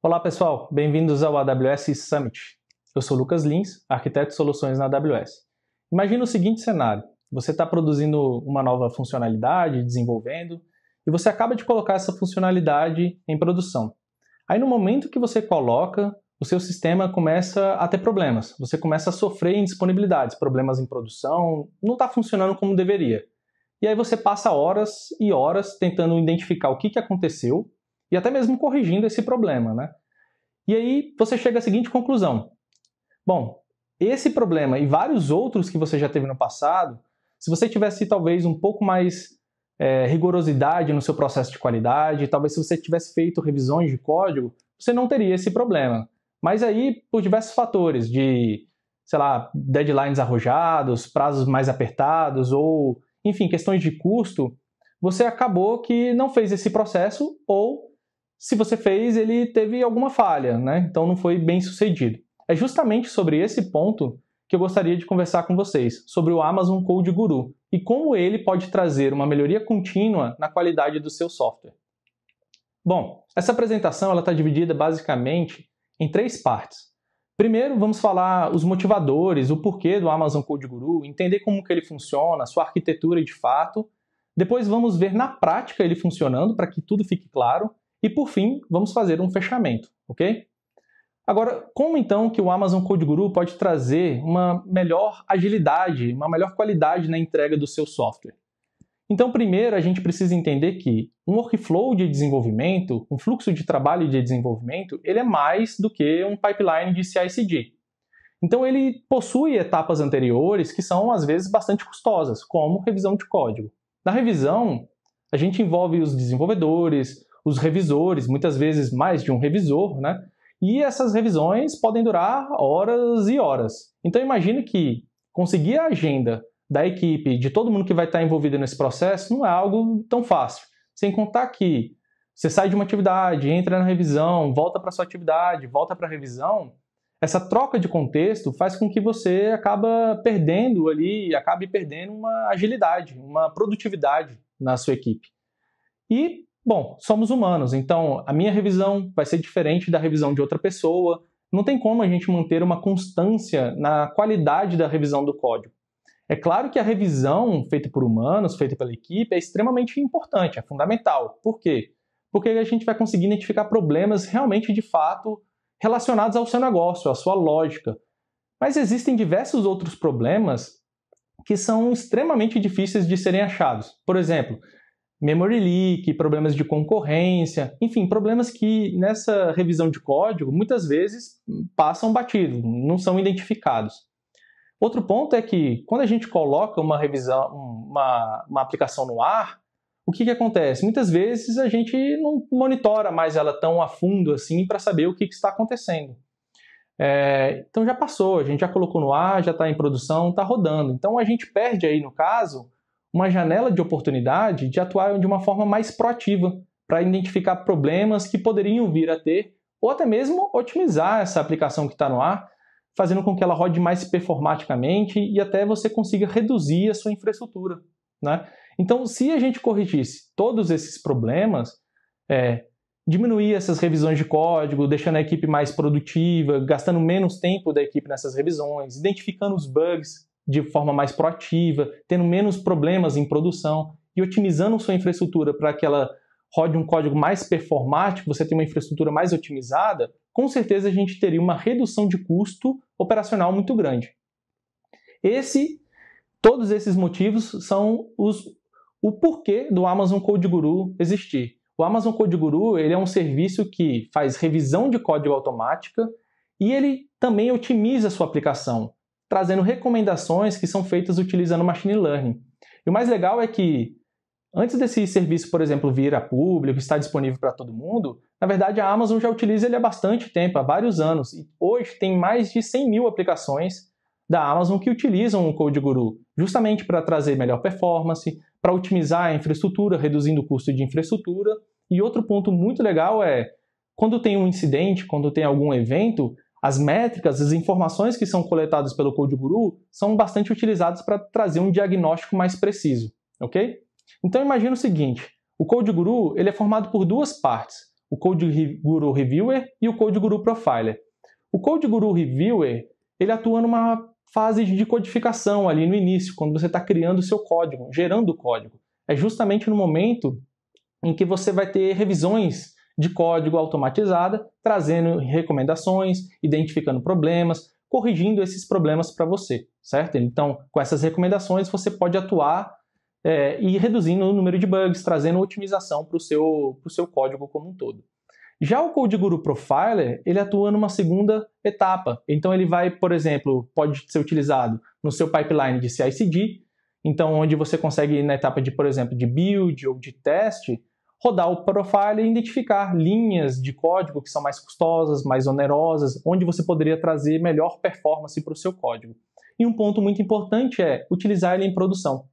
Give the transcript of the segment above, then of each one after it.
Olá pessoal, bem-vindos ao AWS Summit. Eu sou Lucas Lins, arquiteto de soluções na AWS. Imagina o seguinte cenário: você está produzindo uma nova funcionalidade, desenvolvendo, e você acaba de colocar essa funcionalidade em produção. Aí, no momento que você coloca, o seu sistema começa a ter problemas, você começa a sofrer indisponibilidades, problemas em produção, não está funcionando como deveria. E aí você passa horas e horas tentando identificar o que, que aconteceu e até mesmo corrigindo esse problema, né? E aí você chega à seguinte conclusão: bom, esse problema e vários outros que você já teve no passado, se você tivesse talvez um pouco mais é, rigorosidade no seu processo de qualidade, talvez se você tivesse feito revisões de código, você não teria esse problema. Mas aí, por diversos fatores, de, sei lá, deadlines arrojados, prazos mais apertados, ou, enfim, questões de custo, você acabou que não fez esse processo ou se você fez, ele teve alguma falha, né? Então não foi bem sucedido. É justamente sobre esse ponto que eu gostaria de conversar com vocês, sobre o Amazon Code Guru e como ele pode trazer uma melhoria contínua na qualidade do seu software. Bom, essa apresentação está dividida basicamente em três partes. Primeiro, vamos falar os motivadores, o porquê do Amazon Code Guru, entender como que ele funciona, sua arquitetura de fato. Depois vamos ver na prática ele funcionando para que tudo fique claro. E por fim, vamos fazer um fechamento, ok? Agora, como então que o Amazon Code Guru pode trazer uma melhor agilidade, uma melhor qualidade na entrega do seu software? Então, primeiro, a gente precisa entender que um workflow de desenvolvimento, um fluxo de trabalho de desenvolvimento, ele é mais do que um pipeline de CI/CD. Então, ele possui etapas anteriores que são às vezes bastante custosas, como revisão de código. Na revisão, a gente envolve os desenvolvedores, os revisores, muitas vezes mais de um revisor, né? E essas revisões podem durar horas e horas. Então imagine que conseguir a agenda da equipe, de todo mundo que vai estar envolvido nesse processo, não é algo tão fácil. Sem contar que você sai de uma atividade, entra na revisão, volta para sua atividade, volta para a revisão, essa troca de contexto faz com que você acaba perdendo ali, acabe perdendo uma agilidade, uma produtividade na sua equipe. E Bom, somos humanos, então a minha revisão vai ser diferente da revisão de outra pessoa. Não tem como a gente manter uma constância na qualidade da revisão do código. É claro que a revisão feita por humanos, feita pela equipe, é extremamente importante, é fundamental. Por quê? Porque a gente vai conseguir identificar problemas realmente de fato relacionados ao seu negócio, à sua lógica. Mas existem diversos outros problemas que são extremamente difíceis de serem achados. Por exemplo, memory leak, problemas de concorrência, enfim, problemas que nessa revisão de código muitas vezes passam batido, não são identificados. Outro ponto é que quando a gente coloca uma revisão, uma, uma aplicação no ar, o que, que acontece? Muitas vezes a gente não monitora mais ela tão a fundo assim para saber o que, que está acontecendo. É, então já passou, a gente já colocou no ar, já está em produção, está rodando. Então a gente perde aí, no caso, uma janela de oportunidade de atuar de uma forma mais proativa para identificar problemas que poderiam vir a ter ou até mesmo otimizar essa aplicação que está no ar, fazendo com que ela rode mais performaticamente e até você consiga reduzir a sua infraestrutura. Né? Então, se a gente corrigisse todos esses problemas, é, diminuir essas revisões de código, deixando a equipe mais produtiva, gastando menos tempo da equipe nessas revisões, identificando os bugs de forma mais proativa, tendo menos problemas em produção e otimizando sua infraestrutura para que ela rode um código mais performático, você tem uma infraestrutura mais otimizada, com certeza a gente teria uma redução de custo operacional muito grande. Esse, todos esses motivos são os, o porquê do Amazon Code Guru existir. O Amazon Code Guru ele é um serviço que faz revisão de código automática e ele também otimiza a sua aplicação trazendo recomendações que são feitas utilizando machine learning. E o mais legal é que antes desse serviço, por exemplo, vir a público, estar disponível para todo mundo, na verdade a Amazon já utiliza ele há bastante tempo, há vários anos. E hoje tem mais de 100 mil aplicações da Amazon que utilizam o Code Guru, justamente para trazer melhor performance, para otimizar a infraestrutura, reduzindo o custo de infraestrutura. E outro ponto muito legal é quando tem um incidente, quando tem algum evento, as métricas, as informações que são coletadas pelo Code Guru são bastante utilizadas para trazer um diagnóstico mais preciso, ok? Então imagine o seguinte, o Code Guru ele é formado por duas partes, o Code Guru Reviewer e o Code Guru Profiler. O Code Guru Reviewer ele atua numa fase de codificação ali no início, quando você está criando o seu código, gerando o código. É justamente no momento em que você vai ter revisões de código automatizada, trazendo recomendações, identificando problemas, corrigindo esses problemas para você, certo? Então, com essas recomendações, você pode atuar é, e reduzindo o número de bugs, trazendo otimização para o seu, seu código como um todo. Já o Code Guru Profiler, ele atua numa segunda etapa. Então ele vai, por exemplo, pode ser utilizado no seu pipeline de CI/CD, então onde você consegue na etapa de, por exemplo, de build ou de teste, rodar o profile e identificar linhas de código que são mais custosas, mais onerosas, onde você poderia trazer melhor performance para o seu código. E um ponto muito importante é utilizar ele em produção.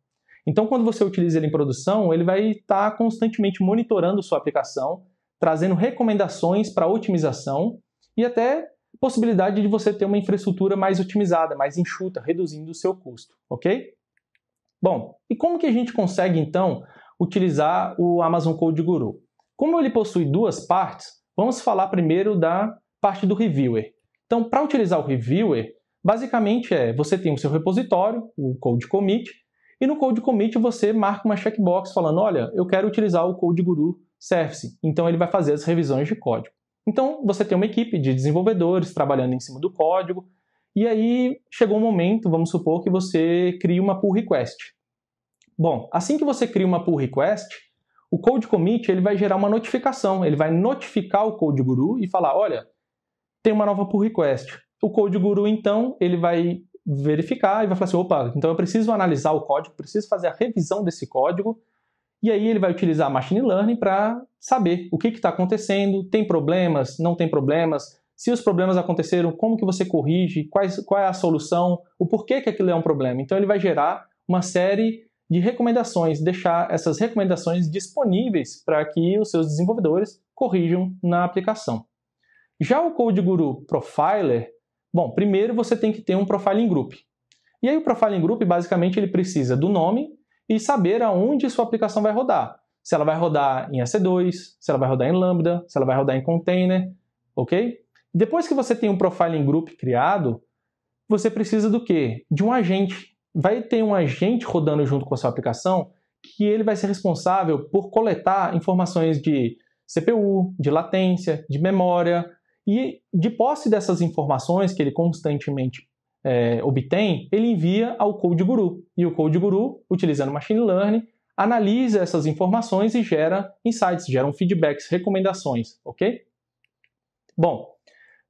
Então, quando você utiliza ele em produção, ele vai estar tá constantemente monitorando sua aplicação, trazendo recomendações para otimização e até possibilidade de você ter uma infraestrutura mais otimizada, mais enxuta, reduzindo o seu custo, ok? Bom, e como que a gente consegue então utilizar o Amazon Code Guru. Como ele possui duas partes, vamos falar primeiro da parte do reviewer. Então, para utilizar o reviewer, basicamente é você tem o seu repositório, o code commit, e no code commit você marca uma checkbox falando: olha, eu quero utilizar o Code Guru Service. Então, ele vai fazer as revisões de código. Então, você tem uma equipe de desenvolvedores trabalhando em cima do código, e aí chegou um momento, vamos supor, que você cria uma pull request. Bom, assim que você cria uma pull request, o code commit ele vai gerar uma notificação, ele vai notificar o code guru e falar, olha, tem uma nova pull request. O code guru então ele vai verificar e vai falar assim, opa, então eu preciso analisar o código, preciso fazer a revisão desse código e aí ele vai utilizar a machine learning para saber o que está acontecendo, tem problemas, não tem problemas, se os problemas aconteceram, como que você corrige, quais, qual é a solução, o porquê que aquilo é um problema. Então ele vai gerar uma série de recomendações, deixar essas recomendações disponíveis para que os seus desenvolvedores corrijam na aplicação. Já o Code Guru Profiler, bom, primeiro você tem que ter um profiling group. E aí o profiling group basicamente ele precisa do nome e saber aonde sua aplicação vai rodar. Se ela vai rodar em EC2, se ela vai rodar em Lambda, se ela vai rodar em container, ok? Depois que você tem um profiling group criado, você precisa do quê? De um agente vai ter um agente rodando junto com a sua aplicação que ele vai ser responsável por coletar informações de CPU, de latência, de memória e de posse dessas informações que ele constantemente é, obtém, ele envia ao Code Guru. E o Code Guru, utilizando Machine Learning, analisa essas informações e gera insights, geram feedbacks, recomendações, ok? Bom,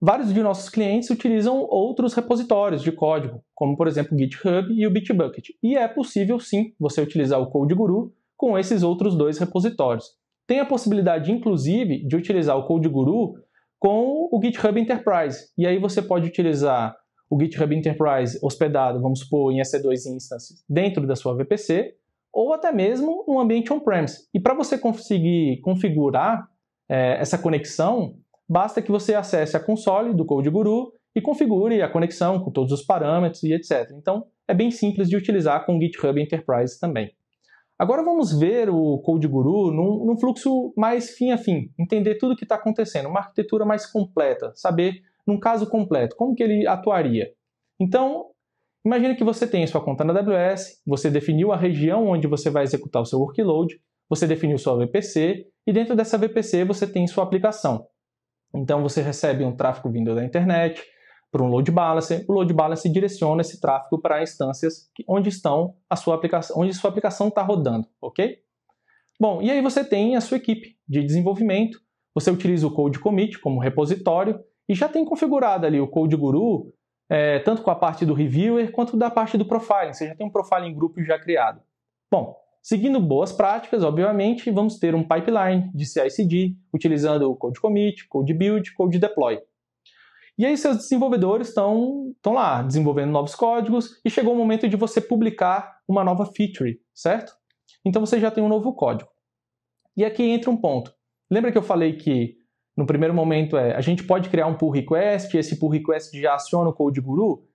vários de nossos clientes utilizam outros repositórios de código, como por exemplo o GitHub e o Bitbucket. E é possível sim você utilizar o CodeGuru com esses outros dois repositórios. Tem a possibilidade, inclusive, de utilizar o CodeGuru com o GitHub Enterprise. E aí você pode utilizar o GitHub Enterprise hospedado, vamos supor, em EC2 instances, dentro da sua VPC, ou até mesmo um ambiente on-premise. E para você conseguir configurar é, essa conexão, Basta que você acesse a console do Code Guru e configure a conexão com todos os parâmetros e etc. Então, é bem simples de utilizar com o GitHub Enterprise também. Agora vamos ver o Code Guru num, num fluxo mais fim a fim, entender tudo o que está acontecendo, uma arquitetura mais completa, saber, num caso completo, como que ele atuaria. Então, imagine que você tem sua conta na AWS, você definiu a região onde você vai executar o seu workload, você definiu sua VPC, e dentro dessa VPC você tem sua aplicação. Então você recebe um tráfego vindo da internet para um load balancer, o load balancer direciona esse tráfego para instâncias onde estão a sua aplicação, onde sua aplicação está rodando, ok? Bom, e aí você tem a sua equipe de desenvolvimento, você utiliza o Code Commit como repositório e já tem configurado ali o Code Guru, é, tanto com a parte do reviewer quanto da parte do profiling. Você já tem um profiling grupo já criado. Bom, Seguindo boas práticas, obviamente, vamos ter um pipeline de CI/CD utilizando o code commit, code build, code deploy. E aí seus desenvolvedores estão lá desenvolvendo novos códigos e chegou o momento de você publicar uma nova feature, certo? Então você já tem um novo código. E aqui entra um ponto. Lembra que eu falei que no primeiro momento é a gente pode criar um pull request, esse pull request já aciona o code guru?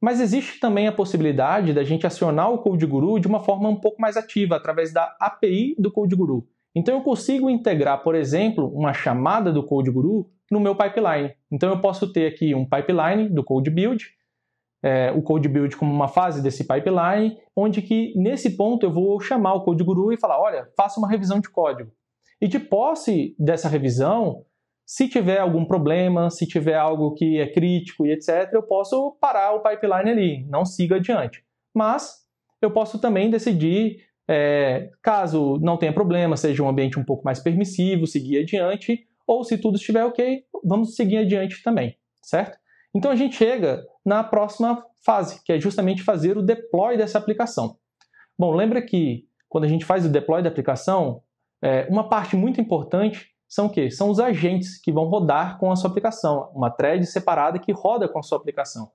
Mas existe também a possibilidade da gente acionar o Code Guru de uma forma um pouco mais ativa, através da API do Code Guru. Então eu consigo integrar, por exemplo, uma chamada do Code Guru no meu pipeline. Então eu posso ter aqui um pipeline do Code Build, é, o Code Build como uma fase desse pipeline, onde que nesse ponto eu vou chamar o Code Guru e falar, olha, faça uma revisão de código. E de posse dessa revisão, se tiver algum problema, se tiver algo que é crítico e etc, eu posso parar o pipeline ali, não siga adiante. Mas eu posso também decidir, é, caso não tenha problema, seja um ambiente um pouco mais permissivo, seguir adiante, ou se tudo estiver ok, vamos seguir adiante também, certo? Então a gente chega na próxima fase, que é justamente fazer o deploy dessa aplicação. Bom, lembra que quando a gente faz o deploy da aplicação, é, uma parte muito importante são o quê? São os agentes que vão rodar com a sua aplicação, uma thread separada que roda com a sua aplicação.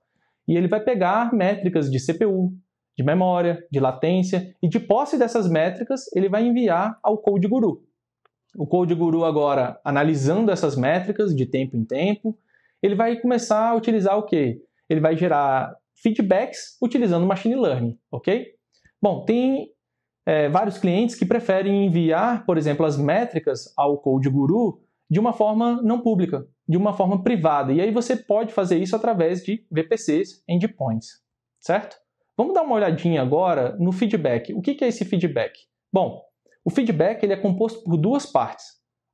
E ele vai pegar métricas de CPU, de memória, de latência, e de posse dessas métricas, ele vai enviar ao Code Guru. O Code Guru agora, analisando essas métricas de tempo em tempo, ele vai começar a utilizar o quê? Ele vai gerar feedbacks utilizando machine learning, ok? Bom, tem é, vários clientes que preferem enviar, por exemplo, as métricas ao Code Guru de uma forma não pública, de uma forma privada. E aí você pode fazer isso através de VPCs, endpoints, certo? Vamos dar uma olhadinha agora no feedback. O que é esse feedback? Bom, o feedback ele é composto por duas partes: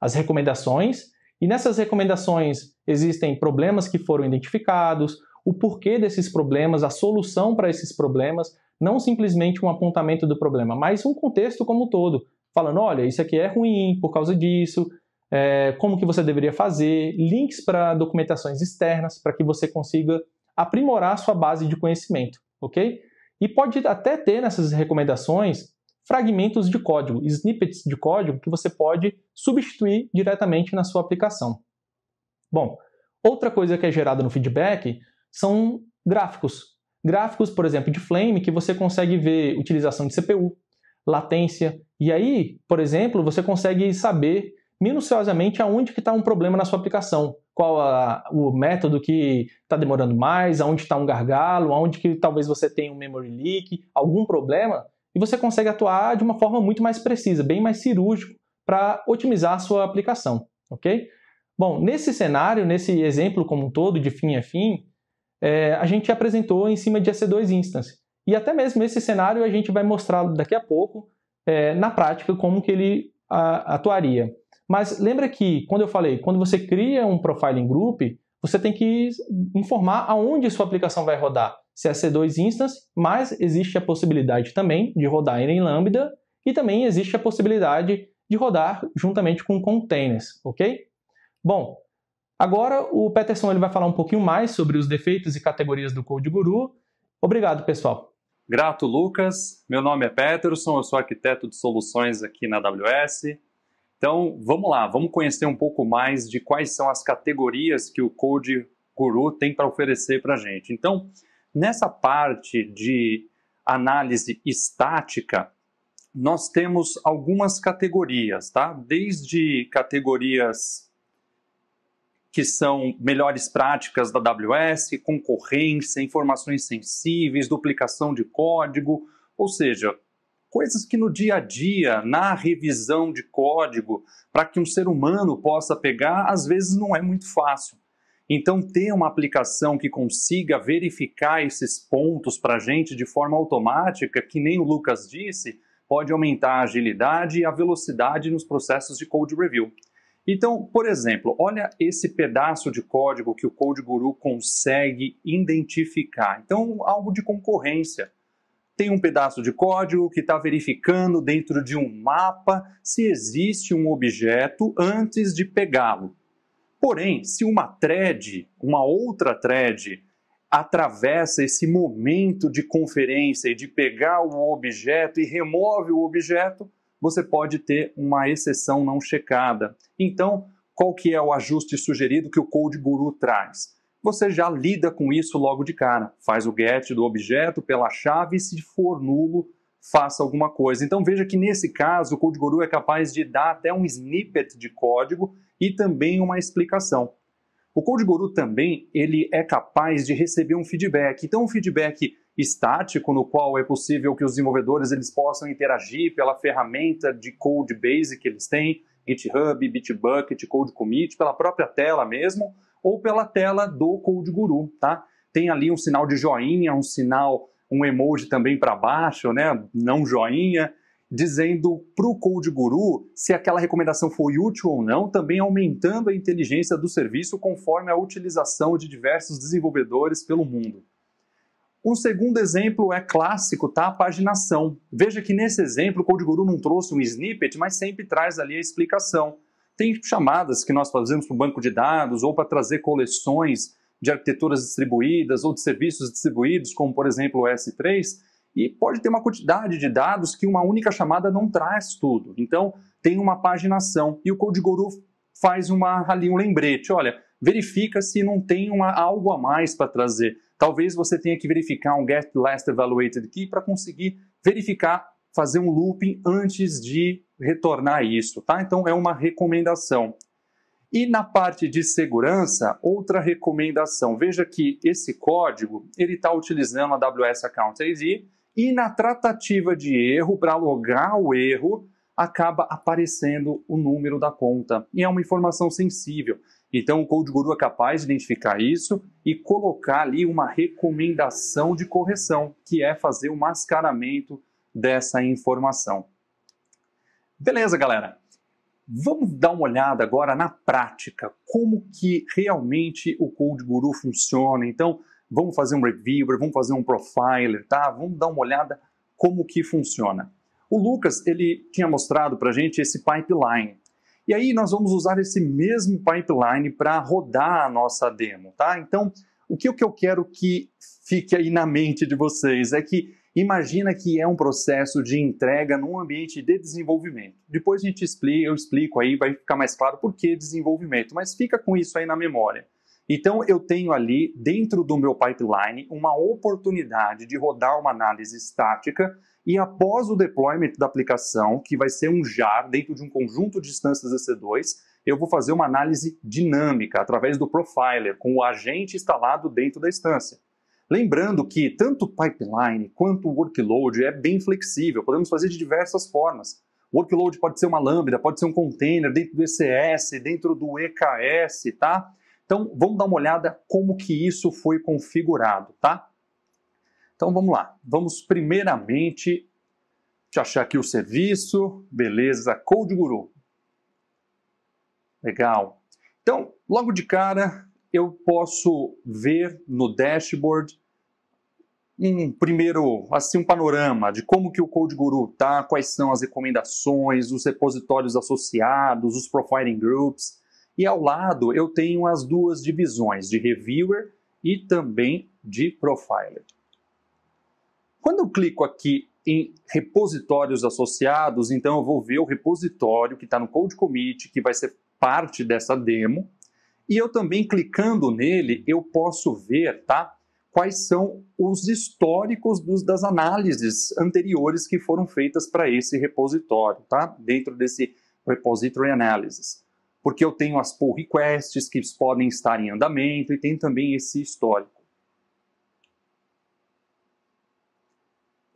as recomendações, e nessas recomendações existem problemas que foram identificados, o porquê desses problemas, a solução para esses problemas, não simplesmente um apontamento do problema, mas um contexto como um todo, falando, olha, isso aqui é ruim por causa disso, é, como que você deveria fazer, links para documentações externas para que você consiga aprimorar a sua base de conhecimento, ok? E pode até ter nessas recomendações fragmentos de código, snippets de código que você pode substituir diretamente na sua aplicação. Bom, outra coisa que é gerada no feedback são gráficos, Gráficos, por exemplo, de flame que você consegue ver utilização de CPU, latência, e aí, por exemplo, você consegue saber minuciosamente aonde que está um problema na sua aplicação, qual a, o método que está demorando mais, aonde está um gargalo, aonde que talvez você tenha um memory leak, algum problema, e você consegue atuar de uma forma muito mais precisa, bem mais cirúrgico para otimizar a sua aplicação, ok? Bom, nesse cenário, nesse exemplo como um todo de fim a fim, é, a gente apresentou em cima de EC2 Instance. E até mesmo esse cenário a gente vai mostrá-lo daqui a pouco, é, na prática, como que ele a, atuaria. Mas lembra que, quando eu falei, quando você cria um profiling group, você tem que informar aonde sua aplicação vai rodar. Se é C2 instance, mas existe a possibilidade também de rodar em Lambda e também existe a possibilidade de rodar juntamente com containers, ok? Bom, Agora o Peterson ele vai falar um pouquinho mais sobre os defeitos e categorias do Code Guru. Obrigado, pessoal. Grato, Lucas. Meu nome é Peterson, eu sou arquiteto de soluções aqui na AWS. Então, vamos lá, vamos conhecer um pouco mais de quais são as categorias que o Code Guru tem para oferecer para a gente. Então, nessa parte de análise estática, nós temos algumas categorias, tá? Desde categorias que são melhores práticas da AWS, concorrência, informações sensíveis, duplicação de código, ou seja, coisas que no dia a dia, na revisão de código, para que um ser humano possa pegar, às vezes não é muito fácil. Então, ter uma aplicação que consiga verificar esses pontos para a gente de forma automática, que nem o Lucas disse, pode aumentar a agilidade e a velocidade nos processos de code review. Então, por exemplo, olha esse pedaço de código que o Code Guru consegue identificar. Então, algo de concorrência. Tem um pedaço de código que está verificando dentro de um mapa se existe um objeto antes de pegá-lo. Porém, se uma thread, uma outra thread, atravessa esse momento de conferência e de pegar o objeto e remove o objeto, você pode ter uma exceção não checada. Então, qual que é o ajuste sugerido que o Code Guru traz? Você já lida com isso logo de cara. Faz o get do objeto pela chave e se for nulo, faça alguma coisa. Então veja que nesse caso o Code Guru é capaz de dar até um snippet de código e também uma explicação. O Code Guru também ele é capaz de receber um feedback. Então um feedback estático no qual é possível que os desenvolvedores eles possam interagir pela ferramenta de code base que eles têm, GitHub, Bitbucket, Code Commit, pela própria tela mesmo, ou pela tela do Code Guru, tá? Tem ali um sinal de joinha, um sinal, um emoji também para baixo, né? Não joinha, dizendo para o Code Guru se aquela recomendação foi útil ou não, também aumentando a inteligência do serviço conforme a utilização de diversos desenvolvedores pelo mundo. Um segundo exemplo é clássico, tá? A paginação. Veja que nesse exemplo o Code Guru não trouxe um snippet, mas sempre traz ali a explicação. Tem chamadas que nós fazemos para o banco de dados ou para trazer coleções de arquiteturas distribuídas ou de serviços distribuídos, como por exemplo o S3, e pode ter uma quantidade de dados que uma única chamada não traz tudo. Então, tem uma paginação e o Code Guru faz uma, ali um lembrete, olha, verifica se não tem uma, algo a mais para trazer Talvez você tenha que verificar um Get Last Evaluated Key para conseguir verificar, fazer um looping antes de retornar isso, tá? Então é uma recomendação. E na parte de segurança, outra recomendação. Veja que esse código ele está utilizando a AWS Account ID e na tratativa de erro, para logar o erro, acaba aparecendo o número da conta. E é uma informação sensível. Então, o Code Guru é capaz de identificar isso e colocar ali uma recomendação de correção, que é fazer o mascaramento dessa informação. Beleza, galera? Vamos dar uma olhada agora na prática, como que realmente o Code Guru funciona. Então, vamos fazer um reviewer, vamos fazer um profiler, tá? Vamos dar uma olhada como que funciona. O Lucas, ele tinha mostrado pra gente esse pipeline. E aí nós vamos usar esse mesmo pipeline para rodar a nossa demo, tá? Então, o que, eu quero que fique aí na mente de vocês é que imagina que é um processo de entrega num ambiente de desenvolvimento. Depois a gente explica, eu explico aí, vai ficar mais claro por que desenvolvimento, mas fica com isso aí na memória. Então eu tenho ali dentro do meu pipeline uma oportunidade de rodar uma análise estática e após o deployment da aplicação, que vai ser um JAR dentro de um conjunto de instâncias EC2, eu vou fazer uma análise dinâmica através do profiler, com o agente instalado dentro da instância. Lembrando que tanto o pipeline quanto o workload é bem flexível, podemos fazer de diversas formas. O workload pode ser uma lambda, pode ser um container dentro do ECS, dentro do EKS, tá? Então, vamos dar uma olhada como que isso foi configurado, tá? Então vamos lá. Vamos primeiramente te achar aqui o serviço, beleza, Code Guru. Legal. Então, logo de cara, eu posso ver no dashboard um primeiro, assim, um panorama de como que o Code Guru tá, quais são as recomendações, os repositórios associados, os profiling groups. E ao lado eu tenho as duas divisões, de reviewer e também de profiler. Quando eu clico aqui em repositórios associados, então eu vou ver o repositório que está no Code Commit, que vai ser parte dessa demo. E eu também clicando nele, eu posso ver, tá? Quais são os históricos dos, das análises anteriores que foram feitas para esse repositório, tá? Dentro desse repository analysis. Porque eu tenho as pull requests que podem estar em andamento e tem também esse histórico.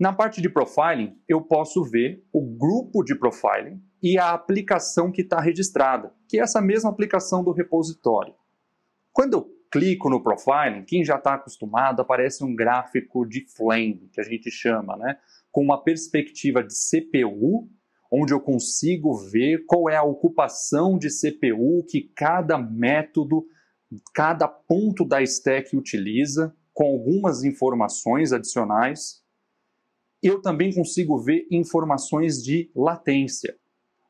Na parte de profiling, eu posso ver o grupo de profiling e a aplicação que está registrada, que é essa mesma aplicação do repositório. Quando eu clico no profiling, quem já está acostumado, aparece um gráfico de flame, que a gente chama, né? com uma perspectiva de CPU, onde eu consigo ver qual é a ocupação de CPU que cada método, cada ponto da stack utiliza, com algumas informações adicionais eu também consigo ver informações de latência,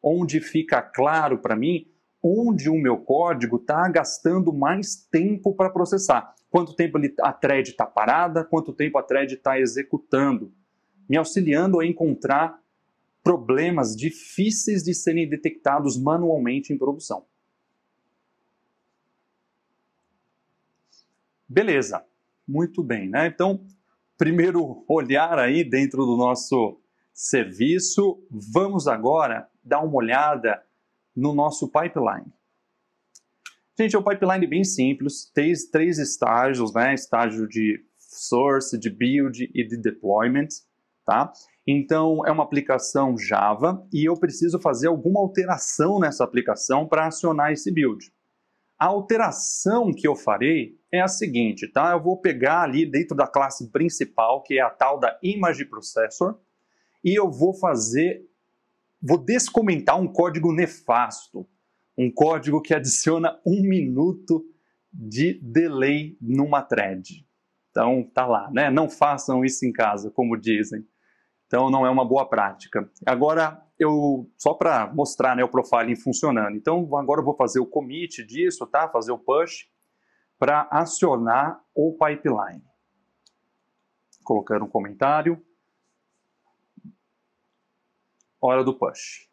onde fica claro para mim onde o meu código está gastando mais tempo para processar. Quanto tempo a thread está parada, quanto tempo a thread está executando, me auxiliando a encontrar problemas difíceis de serem detectados manualmente em produção. Beleza, muito bem, né? Então, primeiro olhar aí dentro do nosso serviço, vamos agora dar uma olhada no nosso pipeline. Gente, é um pipeline bem simples, três, três estágios, né? Estágio de source, de build e de deployment, tá? Então, é uma aplicação Java e eu preciso fazer alguma alteração nessa aplicação para acionar esse build. A alteração que eu farei é a seguinte, tá? Eu vou pegar ali dentro da classe principal, que é a tal da image processor, e eu vou fazer, vou descomentar um código nefasto, um código que adiciona um minuto de delay numa thread. Então, tá lá, né? Não façam isso em casa, como dizem. Então, não é uma boa prática. Agora, eu só para mostrar né, o profiling funcionando. Então, agora eu vou fazer o commit disso, tá? Fazer o push para acionar o pipeline. Colocar um comentário. Hora do push.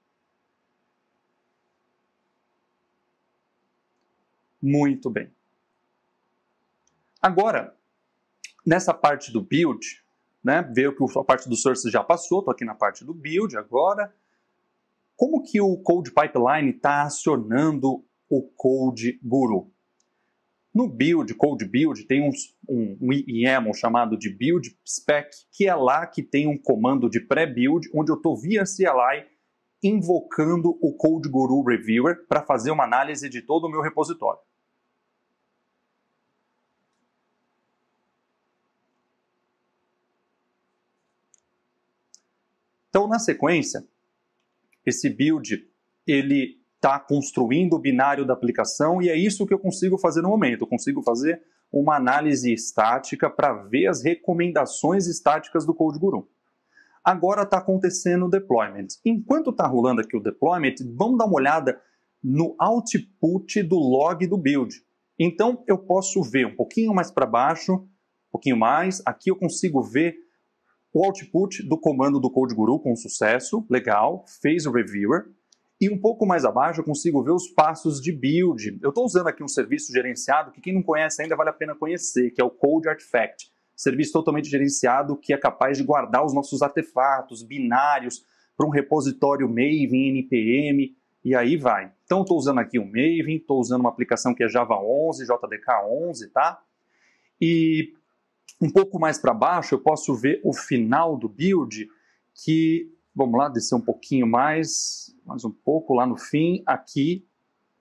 Muito bem. Agora, nessa parte do build, né, veio que a parte do source já passou, estou aqui na parte do build agora. Como que o Code Pipeline está acionando o Code Guru? No build, code build, tem um, um, um YAML chamado de build spec, que é lá que tem um comando de pré-build, onde eu estou via CLI invocando o Code Guru Reviewer para fazer uma análise de todo o meu repositório. Então, na sequência, esse build ele está construindo o binário da aplicação e é isso que eu consigo fazer no momento. Eu consigo fazer uma análise estática para ver as recomendações estáticas do Code Guru. Agora está acontecendo o deployment. Enquanto está rolando aqui o deployment, vamos dar uma olhada no output do log do build. Então eu posso ver um pouquinho mais para baixo, um pouquinho mais. Aqui eu consigo ver o output do comando do Code Guru com sucesso, legal, fez o reviewer. E um pouco mais abaixo eu consigo ver os passos de build. Eu estou usando aqui um serviço gerenciado que quem não conhece ainda vale a pena conhecer, que é o Code Artifact. Serviço totalmente gerenciado que é capaz de guardar os nossos artefatos, binários, para um repositório Maven, NPM, e aí vai. Então estou usando aqui o um Maven, estou usando uma aplicação que é Java 11, JDK 11, tá? E um pouco mais para baixo eu posso ver o final do build, que, vamos lá, descer um pouquinho mais, mais um pouco lá no fim, aqui,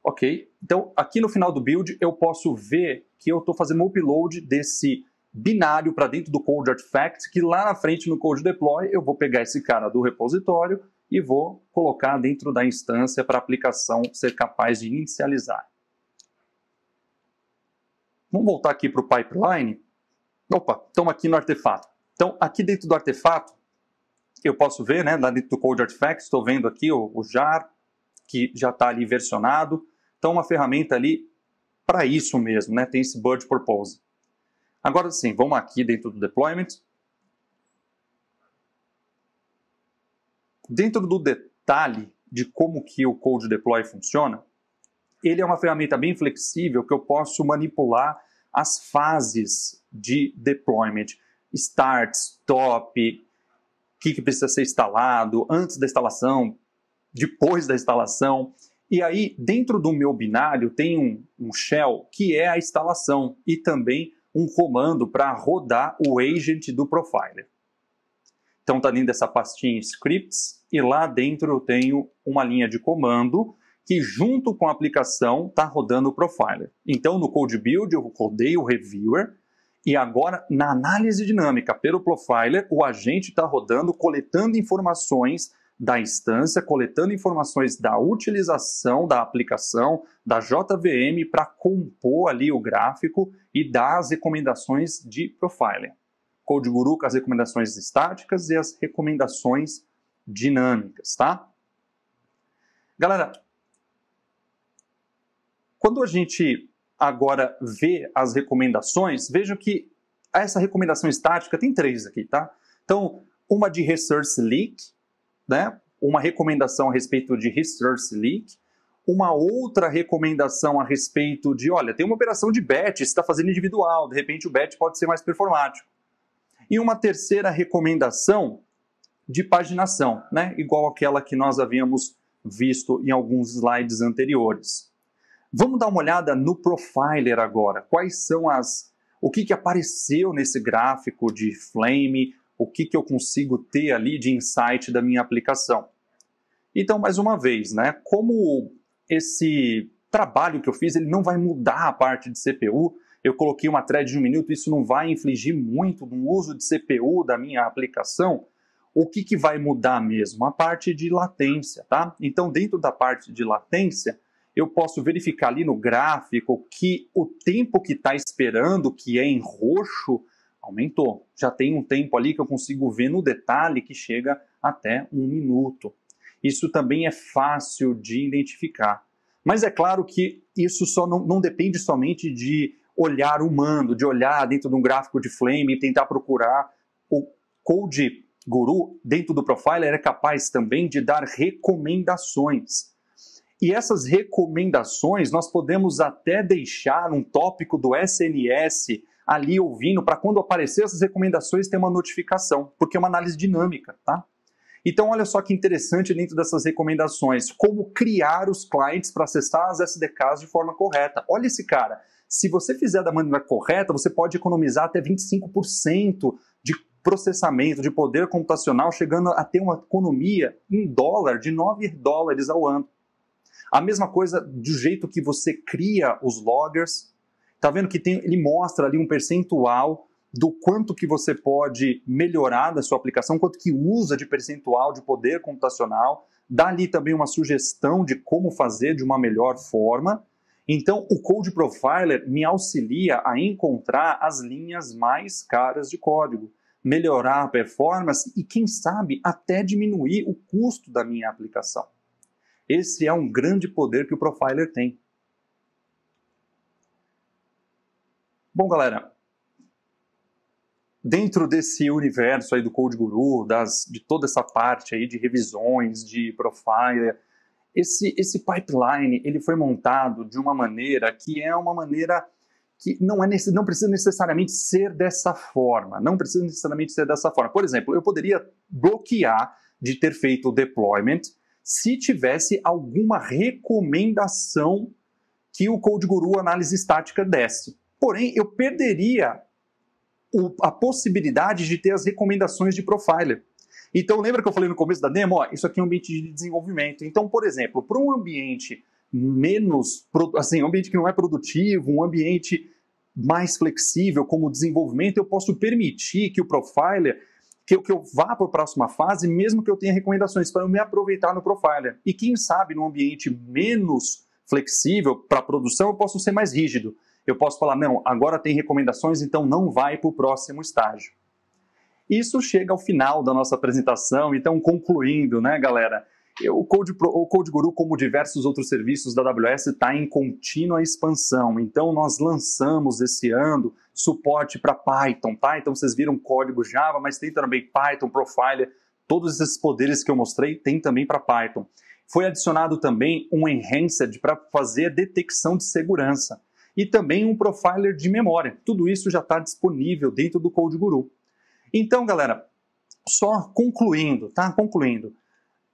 ok. Então, aqui no final do build, eu posso ver que eu estou fazendo um upload desse binário para dentro do code artifact, que lá na frente no code deploy, eu vou pegar esse cara do repositório e vou colocar dentro da instância para a aplicação ser capaz de inicializar. Vamos voltar aqui para o pipeline. Opa, estamos aqui no artefato. Então, aqui dentro do artefato, eu posso ver, né, lá dentro do Code Artifacts, estou vendo aqui o, o jar, que já está ali versionado. Então, uma ferramenta ali para isso mesmo, né? Tem esse Bird Purpose. Agora sim, vamos aqui dentro do deployment. Dentro do detalhe de como que o Code Deploy funciona, ele é uma ferramenta bem flexível que eu posso manipular as fases de deployment. Start, stop, que, que precisa ser instalado, antes da instalação, depois da instalação. E aí, dentro do meu binário, tem um, um shell que é a instalação e também um comando para rodar o agent do profiler. Então está dentro dessa pastinha scripts e lá dentro eu tenho uma linha de comando que junto com a aplicação está rodando o profiler. Então no code build eu rodei o reviewer e agora, na análise dinâmica pelo profiler, o agente está rodando, coletando informações da instância, coletando informações da utilização da aplicação da JVM para compor ali o gráfico e dar as recomendações de profiler Code Guru com as recomendações estáticas e as recomendações dinâmicas, tá? Galera, quando a gente agora ver as recomendações, vejo que essa recomendação estática tem três aqui, tá? Então, uma de resource leak, né? Uma recomendação a respeito de resource leak, uma outra recomendação a respeito de, olha, tem uma operação de bet, você está fazendo individual, de repente o bet pode ser mais performático. E uma terceira recomendação de paginação, né? igual aquela que nós havíamos visto em alguns slides anteriores. Vamos dar uma olhada no profiler agora. Quais são as. O que, que apareceu nesse gráfico de Flame? O que, que eu consigo ter ali de insight da minha aplicação? Então, mais uma vez, né? Como esse trabalho que eu fiz ele não vai mudar a parte de CPU, eu coloquei uma thread de um minuto, isso não vai infligir muito no uso de CPU da minha aplicação. O que, que vai mudar mesmo? A parte de latência, tá? Então, dentro da parte de latência, eu posso verificar ali no gráfico que o tempo que está esperando, que é em roxo, aumentou. Já tem um tempo ali que eu consigo ver no detalhe que chega até um minuto. Isso também é fácil de identificar. Mas é claro que isso só não, não depende somente de olhar humano, de olhar dentro de um gráfico de flame e tentar procurar. O Code Guru, dentro do Profiler, é capaz também de dar recomendações. E essas recomendações nós podemos até deixar um tópico do SNS ali ouvindo para quando aparecer essas recomendações ter uma notificação, porque é uma análise dinâmica, tá? Então, olha só que interessante dentro dessas recomendações, como criar os clientes para acessar as SDKs de forma correta. Olha esse cara, se você fizer da maneira correta, você pode economizar até 25% de processamento, de poder computacional, chegando a ter uma economia em dólar de 9 dólares ao ano. A mesma coisa do jeito que você cria os loggers. Tá vendo que tem, ele mostra ali um percentual do quanto que você pode melhorar da sua aplicação, quanto que usa de percentual de poder computacional, dá ali também uma sugestão de como fazer de uma melhor forma. Então, o Code Profiler me auxilia a encontrar as linhas mais caras de código, melhorar a performance e, quem sabe, até diminuir o custo da minha aplicação. Esse é um grande poder que o profiler tem. Bom, galera, dentro desse universo aí do Code Guru, das, de toda essa parte aí de revisões, de profiler, esse, esse pipeline ele foi montado de uma maneira que é uma maneira que não, é, não precisa necessariamente ser dessa forma. Não precisa necessariamente ser dessa forma. Por exemplo, eu poderia bloquear de ter feito o deployment se tivesse alguma recomendação que o Code Guru Análise Estática desse. Porém, eu perderia o, a possibilidade de ter as recomendações de profiler. Então, lembra que eu falei no começo da demo? Ó, isso aqui é um ambiente de desenvolvimento. Então, por exemplo, para um ambiente menos, assim, um ambiente que não é produtivo, um ambiente mais flexível como desenvolvimento, eu posso permitir que o profiler que eu, que eu vá para a próxima fase, mesmo que eu tenha recomendações, para eu me aproveitar no Profiler. E quem sabe, num ambiente menos flexível para produção, eu posso ser mais rígido. Eu posso falar, não, agora tem recomendações, então não vai para o próximo estágio. Isso chega ao final da nossa apresentação, então concluindo, né, galera? o Code, Pro, o Code Guru, como diversos outros serviços da AWS, está em contínua expansão. Então, nós lançamos esse ano suporte para Python. Tá? Então, vocês viram código Java, mas tem também Python, Profiler. Todos esses poderes que eu mostrei tem também para Python. Foi adicionado também um Enhanced para fazer a detecção de segurança. E também um Profiler de memória. Tudo isso já está disponível dentro do Code Guru. Então, galera, só concluindo, tá? Concluindo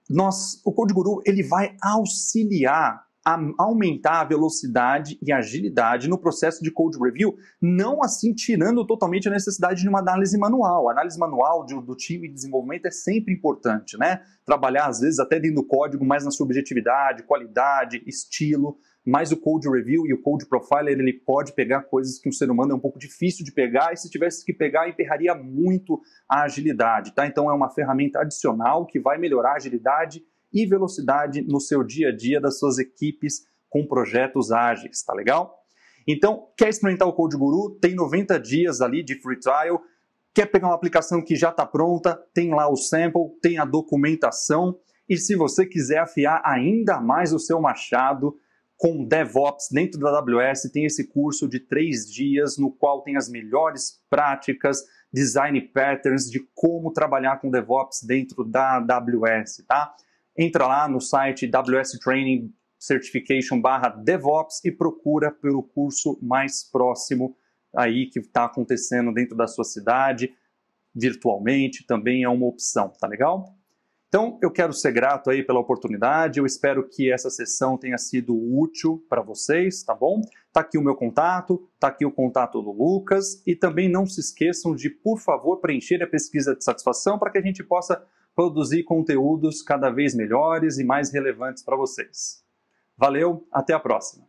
nós, o Code Guru ele vai auxiliar a aumentar a velocidade e agilidade no processo de code review, não assim tirando totalmente a necessidade de uma análise manual. A análise manual do, do time de desenvolvimento é sempre importante, né? Trabalhar, às vezes, até dentro do código, mais na subjetividade, qualidade, estilo, mas o Code Review e o Code Profiler ele pode pegar coisas que um ser humano é um pouco difícil de pegar e se tivesse que pegar emperraria muito a agilidade, tá? Então é uma ferramenta adicional que vai melhorar a agilidade e velocidade no seu dia a dia das suas equipes com projetos ágeis, tá legal? Então, quer experimentar o Code Guru? Tem 90 dias ali de free trial. Quer pegar uma aplicação que já está pronta? Tem lá o sample, tem a documentação. E se você quiser afiar ainda mais o seu machado, com DevOps dentro da AWS tem esse curso de três dias no qual tem as melhores práticas, design patterns de como trabalhar com DevOps dentro da AWS, tá? Entra lá no site AWS Training Certification barra DevOps e procura pelo curso mais próximo aí que está acontecendo dentro da sua cidade, virtualmente também é uma opção, tá legal? Então, eu quero ser grato aí pela oportunidade. Eu espero que essa sessão tenha sido útil para vocês, tá bom? Tá aqui o meu contato, tá aqui o contato do Lucas e também não se esqueçam de, por favor, preencher a pesquisa de satisfação para que a gente possa produzir conteúdos cada vez melhores e mais relevantes para vocês. Valeu, até a próxima.